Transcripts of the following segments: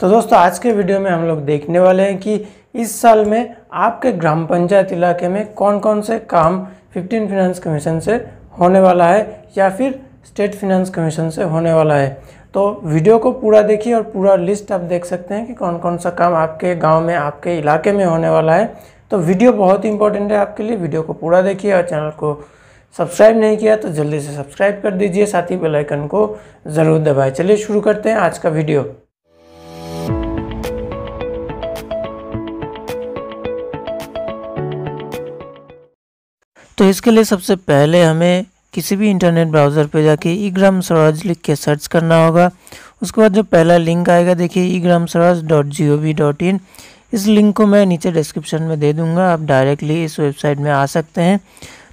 तो दोस्तों आज के वीडियो में हम लोग देखने वाले हैं कि इस साल में आपके ग्राम पंचायत इलाके में कौन कौन से काम फिफ्टीन फिनेंस कमीशन से होने वाला है या फिर स्टेट फिनेंस कमीशन से होने वाला है तो वीडियो को पूरा देखिए और पूरा लिस्ट आप देख सकते हैं कि कौन कौन सा काम आपके गांव में आपके इलाके में होने वाला है तो वीडियो बहुत ही इंपॉर्टेंट है आपके लिए वीडियो को पूरा देखिए और चैनल को सब्सक्राइब नहीं किया तो जल्दी से सब्सक्राइब कर दीजिए साथ ही बेलाइकन को ज़रूर दबाए चलिए शुरू करते हैं आज का वीडियो तो इसके लिए सबसे पहले हमें किसी भी इंटरनेट ब्राउज़र पे जाके ई ग्राम स्वराज लिख के सर्च करना होगा उसके बाद जो पहला लिंक आएगा देखिए e Gram Swaraj dot G O V dot in इस लिंक को मैं नीचे डिस्क्रिप्शन में दे दूंगा आप डायरेक्टली इस वेबसाइट में आ सकते हैं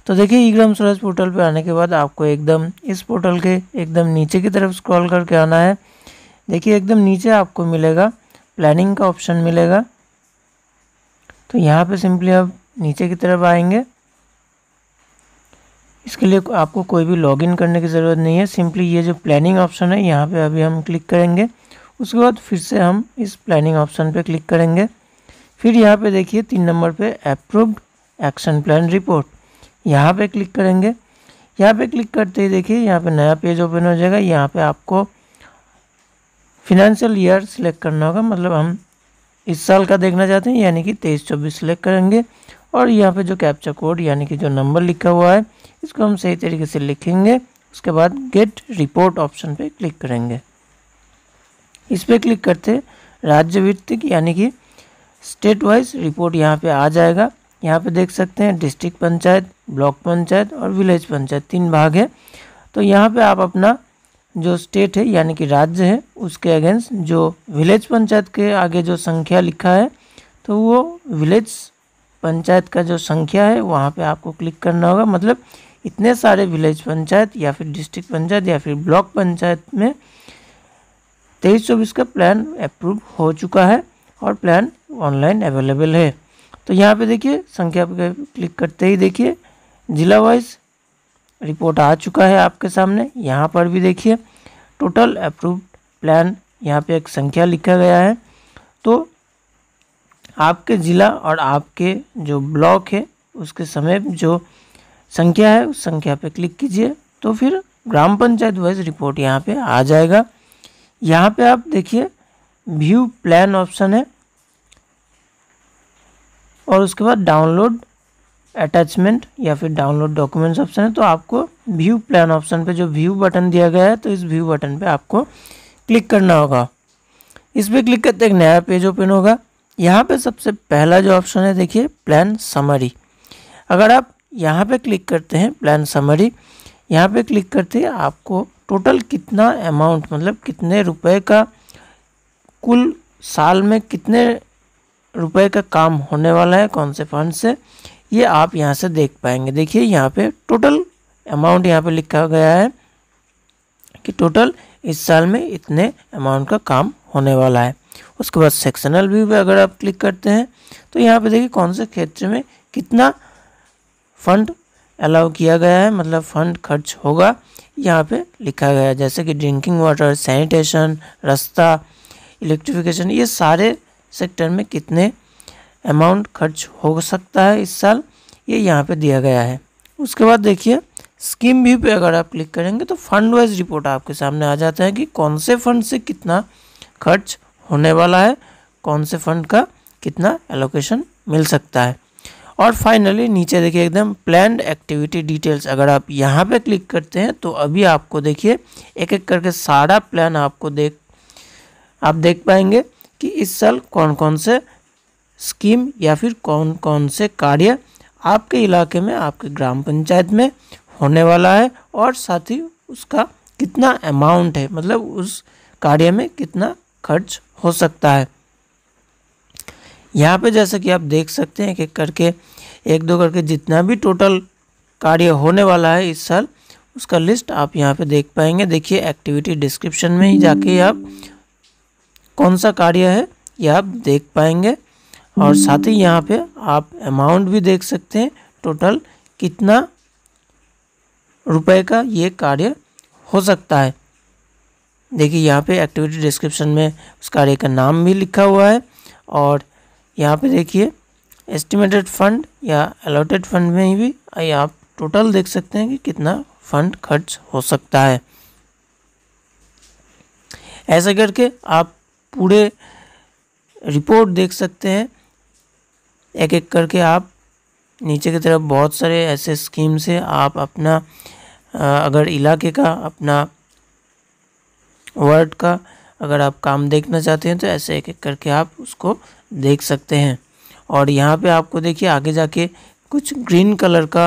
तो देखिए ई ग्राम स्वराज पोर्टल पे आने के बाद आपको एकदम इस पोर्टल के एकदम नीचे की तरफ स्क्रॉल करके आना है देखिए एकदम नीचे आपको मिलेगा प्लानिंग का ऑप्शन मिलेगा तो यहाँ पर सिंपली आप नीचे की तरफ आएंगे इसके लिए आपको कोई भी लॉगिन करने की ज़रूरत नहीं है सिंपली ये जो प्लानिंग ऑप्शन है यहाँ पे अभी हम क्लिक करेंगे उसके बाद फिर से हम इस प्लानिंग ऑप्शन पे क्लिक करेंगे फिर यहाँ पे देखिए तीन नंबर पे अप्रूव्ड एक्शन प्लान रिपोर्ट यहाँ पे क्लिक करेंगे यहाँ पे क्लिक करते ही देखिए यहाँ पे नया पेज ओपन हो जाएगा यहाँ पर आपको फिनेंशियल ईयर सिलेक्ट करना होगा मतलब हम इस साल का देखना चाहते हैं यानी कि तेईस चौबीस सेलेक्ट करेंगे और यहाँ पे जो कैप्चा कोड यानी कि जो नंबर लिखा हुआ है इसको हम सही तरीके से लिखेंगे उसके बाद गेट रिपोर्ट ऑप्शन पे क्लिक करेंगे इस पर क्लिक करते राज्य वित्तिक यानी कि स्टेट वाइज रिपोर्ट यहाँ पे आ जाएगा यहाँ पे देख सकते हैं डिस्ट्रिक्ट पंचायत ब्लॉक पंचायत और विलेज पंचायत तीन भाग है तो यहाँ पर आप अपना जो स्टेट है यानी कि राज्य है उसके अगेंस्ट जो विलेज पंचायत के आगे जो संख्या लिखा है तो वो विलेज पंचायत का जो संख्या है वहाँ पे आपको क्लिक करना होगा मतलब इतने सारे विलेज पंचायत या फिर डिस्ट्रिक्ट पंचायत या फिर ब्लॉक पंचायत में तेईस चौबीस का प्लान अप्रूव हो चुका है और प्लान ऑनलाइन अवेलेबल है तो यहाँ पे देखिए संख्या पर क्लिक करते ही देखिए जिला वाइज रिपोर्ट आ चुका है आपके सामने यहाँ पर भी देखिए टोटल अप्रूव प्लान यहाँ पर एक संख्या लिखा गया है तो आपके ज़िला और आपके जो ब्लॉक है उसके समय जो संख्या है उस संख्या पे क्लिक कीजिए तो फिर ग्राम पंचायत वाइज रिपोर्ट यहाँ पे आ जाएगा यहाँ पे आप देखिए व्यू प्लान ऑप्शन है और उसके बाद डाउनलोड अटैचमेंट या फिर डाउनलोड डॉक्यूमेंट्स ऑप्शन है तो आपको व्यू प्लान ऑप्शन पे जो व्यू बटन दिया गया है तो इस व्यू बटन पे आपको क्लिक करना होगा इस पर क्लिक करते एक नया पेज ओपन होगा यहाँ पे सबसे पहला जो ऑप्शन है देखिए प्लान समरी अगर आप यहाँ पे क्लिक करते हैं प्लान समरी यहाँ पे क्लिक करते हैं आपको टोटल कितना अमाउंट मतलब कितने रुपए का कुल साल में कितने रुपए का काम होने वाला है कौन से फंड से ये आप यहाँ से देख पाएंगे देखिए यहाँ पे टोटल अमाउंट यहाँ पे लिखा गया है कि टोटल इस साल में इतने अमाउंट का काम होने वाला है उसके बाद सेक्शनल व्यू पे अगर आप क्लिक करते हैं तो यहाँ पे देखिए कौन से क्षेत्र में कितना फंड अलाउ किया गया है मतलब फंड खर्च होगा यहाँ पे लिखा गया है जैसे कि ड्रिंकिंग वाटर सैनिटेशन रास्ता इलेक्ट्रिफिकेशन ये सारे सेक्टर में कितने अमाउंट खर्च हो सकता है इस साल ये यहाँ पे दिया गया है उसके बाद देखिए स्कीम व्यू पे अगर आप क्लिक करेंगे तो फंड वाइज रिपोर्ट आपके सामने आ जाता है कि कौन से फंड से कितना खर्च होने वाला है कौन से फंड का कितना एलोकेशन मिल सकता है और फाइनली नीचे देखिए एकदम प्लैंड एक्टिविटी डिटेल्स अगर आप यहाँ पे क्लिक करते हैं तो अभी आपको देखिए एक एक करके सारा प्लान आपको देख आप देख पाएंगे कि इस साल कौन कौन से स्कीम या फिर कौन कौन से कार्य आपके इलाके में आपके ग्राम पंचायत में होने वाला है और साथ ही उसका कितना अमाउंट है मतलब उस कार्य में कितना खर्च हो सकता है यहाँ पे जैसा कि आप देख सकते हैं एक करके एक दो करके जितना भी टोटल कार्य होने वाला है इस साल उसका लिस्ट आप यहाँ पे देख पाएंगे देखिए एक्टिविटी डिस्क्रिप्शन में ही जाके आप कौन सा कार्य है ये आप देख पाएंगे और साथ ही यहाँ पे आप अमाउंट भी देख सकते हैं टोटल कितना रुपए का ये कार्य हो सकता है देखिए यहाँ पे एक्टिविटी डिस्क्रिप्शन में उस कार्य का नाम भी लिखा हुआ है और यहाँ पे देखिए एस्टिमेटेड फंड या अलॉटेड फंड में ही भी आप टोटल देख सकते हैं कि कितना फंड खर्च हो सकता है ऐसे करके आप पूरे रिपोर्ट देख सकते हैं एक एक करके आप नीचे की तरफ बहुत सारे ऐसे स्कीम से आप अपना अगर इलाके का अपना वर्ड का अगर आप काम देखना चाहते हैं तो ऐसे एक एक करके आप उसको देख सकते हैं और यहाँ पे आपको देखिए आगे जाके कुछ ग्रीन कलर का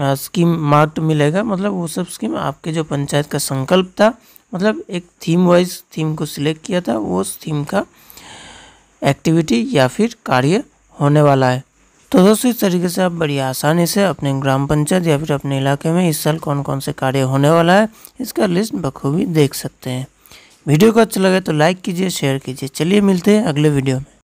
आ, स्कीम मार्क्ड मिलेगा मतलब वो सब स्कीम आपके जो पंचायत का संकल्प था मतलब एक थीम वाइज थीम को सिलेक्ट किया था वो उस थीम का एक्टिविटी या फिर कार्य होने वाला है तो दोस्तों इस तरीके से आप बड़ी आसानी से अपने ग्राम पंचायत या फिर अपने इलाके में इस साल कौन कौन से कार्य होने वाला है इसका लिस्ट बखूबी देख सकते हैं वीडियो को अच्छा लगे तो लाइक कीजिए शेयर कीजिए चलिए मिलते हैं अगले वीडियो में